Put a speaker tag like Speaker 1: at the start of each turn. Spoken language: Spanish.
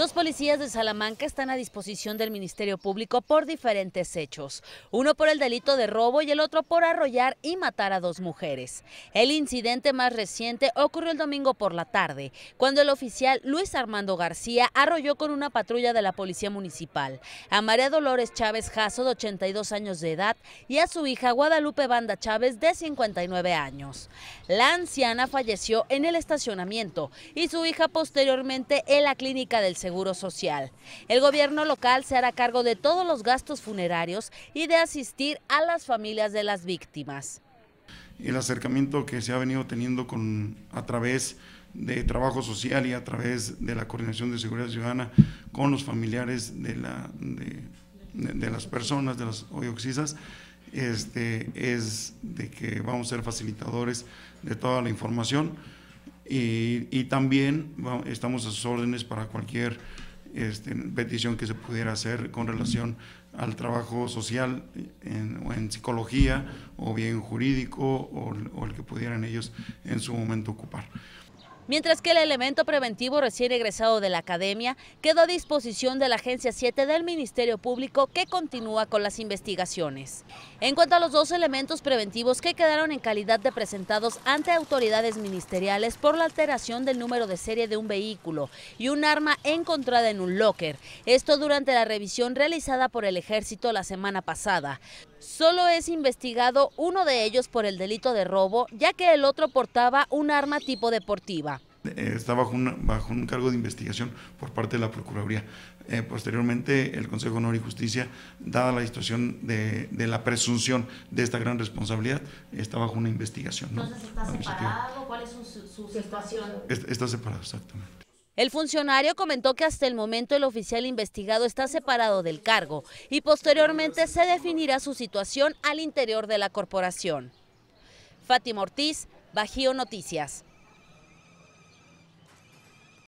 Speaker 1: Dos policías de Salamanca están a disposición del Ministerio Público por diferentes hechos, uno por el delito de robo y el otro por arrollar y matar a dos mujeres. El incidente más reciente ocurrió el domingo por la tarde, cuando el oficial Luis Armando García arrolló con una patrulla de la Policía Municipal a María Dolores Chávez Jasso, de 82 años de edad, y a su hija Guadalupe Banda Chávez, de 59 años. La anciana falleció en el estacionamiento y su hija posteriormente en la clínica del Seguro Social. El gobierno local se hará cargo de todos los gastos funerarios y de asistir a las familias de las víctimas.
Speaker 2: El acercamiento que se ha venido teniendo con, a través de trabajo social y a través de la coordinación de seguridad ciudadana con los familiares de, las personas, de las hoy este, es de que vamos a ser facilitadores de toda la información. Y, también estamos a sus órdenes para cualquier este, petición que se pudiera hacer con relación al trabajo social o en psicología o bien jurídico o, el que pudieran ellos en su momento ocupar
Speaker 1: mientras que el elemento preventivo recién egresado de la academia quedó a disposición de la Agencia 7 del Ministerio Público que continúa con las investigaciones. En cuanto a los dos elementos preventivos que quedaron en calidad de presentados ante autoridades ministeriales por la alteración del número de serie de un vehículo y un arma encontrada en un locker, esto durante la revisión realizada por el ejército la semana pasada. Solo es investigado uno de ellos por el delito de robo, ya que el otro portaba un arma tipo deportiva.
Speaker 2: Eh, está bajo un, bajo un cargo de investigación por parte de la Procuraduría. Eh, posteriormente, el Consejo de Honor y Justicia, dada la situación de, la presunción de esta gran responsabilidad, está bajo una investigación. Entonces, ¿está separado?
Speaker 1: ¿Cuál es su, situación?
Speaker 2: está separado,
Speaker 1: exactamente. El funcionario comentó que hasta el momento el oficial investigado está separado del cargo y posteriormente se definirá su situación al interior de la corporación. Fátima Ortiz, Bajío Noticias.